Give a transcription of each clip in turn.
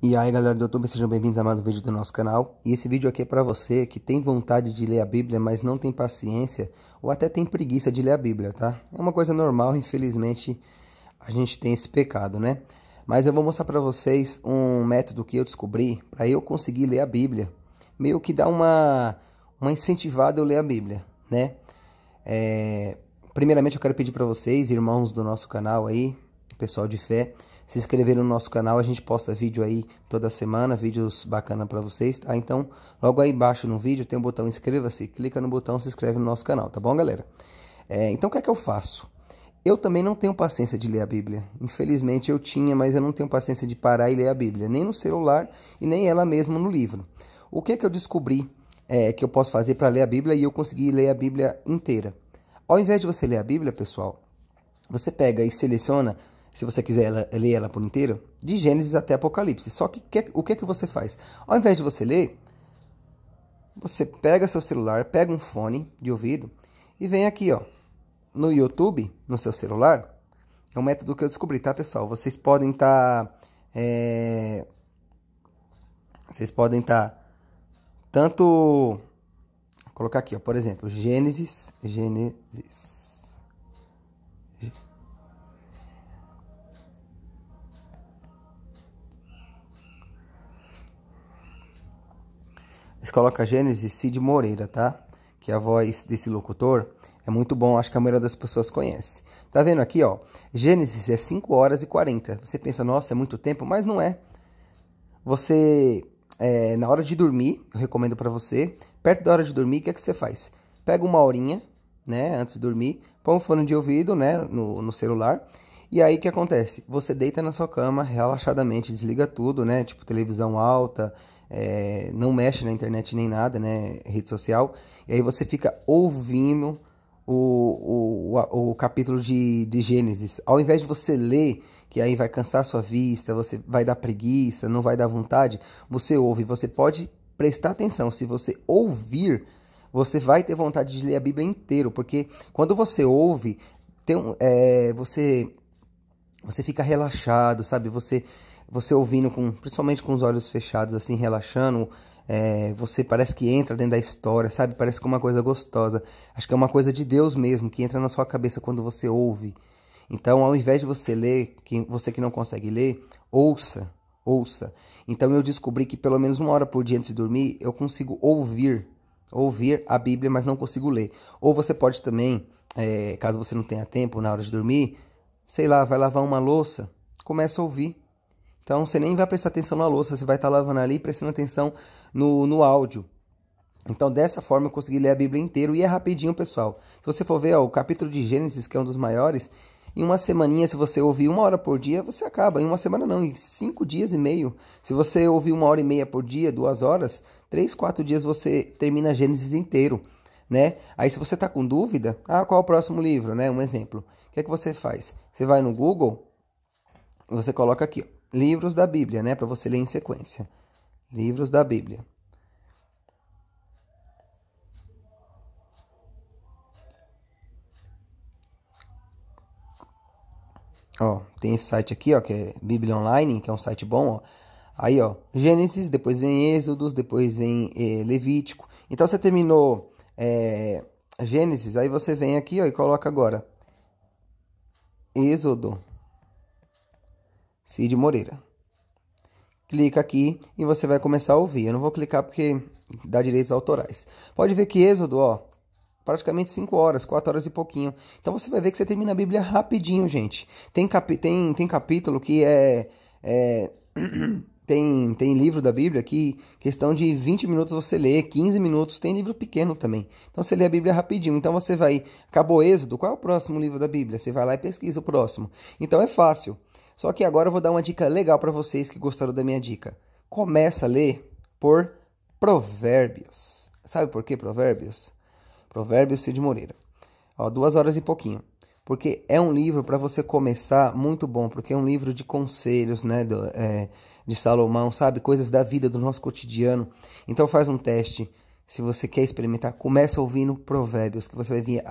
E aí galera do YouTube, sejam bem-vindos a mais um vídeo do nosso canal. E esse vídeo aqui é para você que tem vontade de ler a Bíblia, mas não tem paciência ou até tem preguiça de ler a Bíblia, tá? É uma coisa normal, infelizmente a gente tem esse pecado, né? Mas eu vou mostrar para vocês um método que eu descobri para eu conseguir ler a Bíblia. Meio que dá uma, uma incentivada eu ler a Bíblia, né? É... Primeiramente eu quero pedir para vocês, irmãos do nosso canal aí, pessoal de fé, se inscrever no nosso canal. A gente posta vídeo aí toda semana, vídeos bacana para vocês, tá? Então, logo aí embaixo no vídeo tem o um botão inscreva-se, clica no botão, se inscreve no nosso canal, tá bom, galera? É, então, o que é que eu faço? Eu também não tenho paciência de ler a Bíblia. Infelizmente eu tinha, mas eu não tenho paciência de parar e ler a Bíblia, nem no celular e nem ela mesma no livro. O que é que eu descobri é, que eu posso fazer para ler a Bíblia e eu consegui ler a Bíblia inteira? Ao invés de você ler a Bíblia, pessoal, você pega e seleciona se você quiser ela, ler ela por inteiro, de Gênesis até Apocalipse. Só que, que o que, é que você faz? Ao invés de você ler, você pega seu celular, pega um fone de ouvido e vem aqui, ó, no YouTube, no seu celular. É um método que eu descobri, tá, pessoal? Vocês podem estar. Tá, é... Vocês podem estar. Tá tanto. Vou colocar aqui, ó, por exemplo, Gênesis. Gênesis. Você coloca Gênesis Cid Moreira, tá? Que é a voz desse locutor é muito bom, acho que a maioria das pessoas conhece. Tá vendo aqui, ó? Gênesis é 5 horas e 40. Você pensa, nossa, é muito tempo, mas não é. Você, é, na hora de dormir, eu recomendo para você, perto da hora de dormir, o que é que você faz? Pega uma horinha, né, antes de dormir, põe um fone de ouvido, né, no, no celular, e aí o que acontece? Você deita na sua cama, relaxadamente, desliga tudo, né, tipo televisão alta, é, não mexe na internet nem nada, né? Rede social. E aí você fica ouvindo o, o, o, capítulo de, de Gênesis. Ao invés de você ler, que aí vai cansar sua vista, você vai dar preguiça, não vai dar vontade, você ouve. Você pode prestar atenção. Se você ouvir, você vai ter vontade de ler a Bíblia inteira, porque quando você ouve, tem, é, você, você fica relaxado, sabe? Você você ouvindo com, principalmente com os olhos fechados, assim, relaxando, é, você parece que entra dentro da história, sabe? Parece que é uma coisa gostosa. Acho que é uma coisa de Deus mesmo, que entra na sua cabeça quando você ouve. Então, ao invés de você ler, que, você que não consegue ler, ouça, ouça. Então, eu descobri que pelo menos uma hora por dia antes de dormir, eu consigo ouvir, ouvir a Bíblia, mas não consigo ler. Ou você pode também, é, caso você não tenha tempo na hora de dormir, sei lá, vai lavar uma louça, começa a ouvir então você nem vai prestar atenção na louça, você vai estar tá lavando ali prestando atenção no, no áudio. Então, dessa forma, eu consegui ler a Bíblia inteira e é rapidinho, pessoal. Se você for ver ó, o capítulo de Gênesis, que é um dos maiores, em uma semaninha, se você ouvir uma hora por dia, você acaba. Em uma semana não, em cinco dias e meio. Se você ouvir uma hora e meia por dia, duas horas, três, quatro dias você termina Gênesis inteiro, né? Aí se você está com dúvida, ah, qual é o próximo livro, né? Um exemplo. O que é que você faz? Você vai no Google, você coloca aqui, ó, livros da Bíblia, né, para você ler em sequência. Livros da Bíblia. Ó, tem esse site aqui, ó, que é Bíblia Online, que é um site bom, ó. Aí, ó, Gênesis, depois vem Êxodos, depois vem é, Levítico. Então você terminou é, Gênesis, aí você vem aqui, ó, e coloca agora Êxodo. Cid Moreira. Clica aqui e você vai começar a ouvir. Eu não vou clicar porque dá direitos autorais. Pode ver que Êxodo, ó, praticamente 5 horas, 4 horas e pouquinho. Então você vai ver que você termina a Bíblia rapidinho, gente. Tem, capi tem, tem capítulo que é. é tem, tem livro da Bíblia que questão de 20 minutos você lê, 15 minutos, tem livro pequeno também. Então você lê a Bíblia rapidinho. Então você vai. Acabou Êxodo, qual é o próximo livro da Bíblia? Você vai lá e pesquisa o próximo. Então é fácil. Só que agora eu vou dar uma dica legal para vocês que gostaram da minha dica. Começa a ler por Provérbios. Sabe por que Provérbios? Provérbios Cid Moreira. Ó, duas horas e pouquinho. Porque é um livro para você começar muito bom, porque é um livro de conselhos, né? Do, é, de Salomão, sabe? Coisas da vida, do nosso cotidiano. Então faz um teste. Se você quer experimentar, começa ouvindo provérbios, que você vai vir,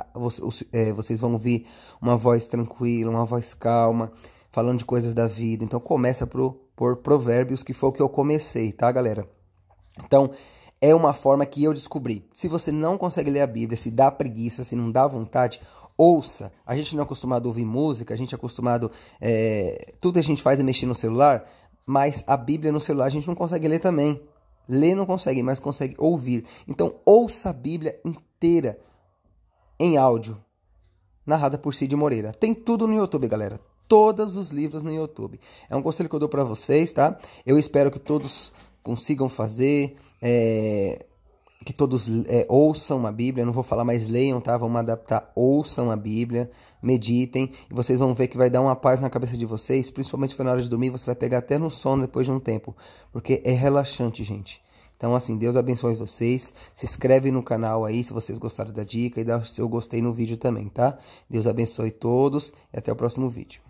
é, vocês vão ouvir uma voz tranquila, uma voz calma, falando de coisas da vida. Então começa por, por provérbios, que foi o que eu comecei, tá, galera? Então, é uma forma que eu descobri. Se você não consegue ler a Bíblia, se dá preguiça, se não dá vontade, ouça. A gente não é acostumado a ouvir música, a gente é acostumado. É... Tudo a gente faz é mexer no celular, mas a Bíblia no celular a gente não consegue ler também. Ler não consegue, mas consegue ouvir. Então, ouça a Bíblia inteira em áudio, narrada por Cid Moreira. Tem tudo no YouTube, galera todos os livros no YouTube. É um conselho que eu dou para vocês, tá? Eu espero que todos consigam fazer, é, que todos é, ouçam a Bíblia. não vou falar mais leiam, tá? Vamos adaptar. Ouçam a Bíblia, meditem e vocês vão ver que vai dar uma paz na cabeça de vocês. Principalmente na é hora de dormir, você vai pegar até no sono depois de um tempo, porque é relaxante, gente. Então, assim, Deus abençoe vocês. Se inscreve no canal aí se vocês gostaram da dica e dá o seu gostei no vídeo também, tá? Deus abençoe todos e até o próximo vídeo.